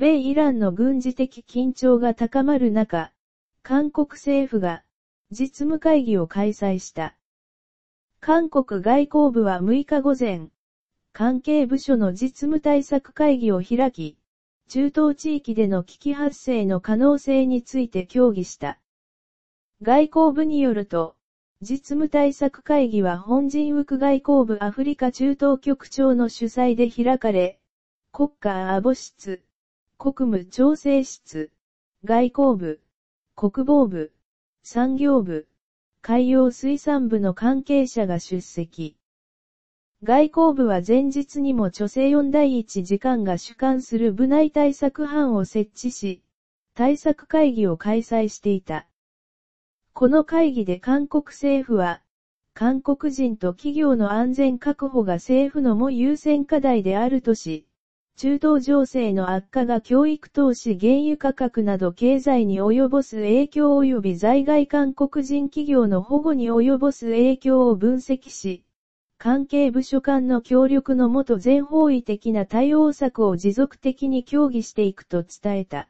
米イランの軍事的緊張が高まる中、韓国政府が実務会議を開催した。韓国外交部は6日午前、関係部署の実務対策会議を開き、中東地域での危機発生の可能性について協議した。外交部によると、実務対策会議は本人ウク外交部アフリカ中東局長の主催で開かれ、国家アボ室、国務調整室、外交部、国防部、産業部、海洋水産部の関係者が出席。外交部は前日にも女性4第1次官が主管する部内対策班を設置し、対策会議を開催していた。この会議で韓国政府は、韓国人と企業の安全確保が政府のも優先課題であるとし、中東情勢の悪化が教育投資原油価格など経済に及ぼす影響及び在外韓国人企業の保護に及ぼす影響を分析し、関係部署間の協力のもと全方位的な対応策を持続的に協議していくと伝えた。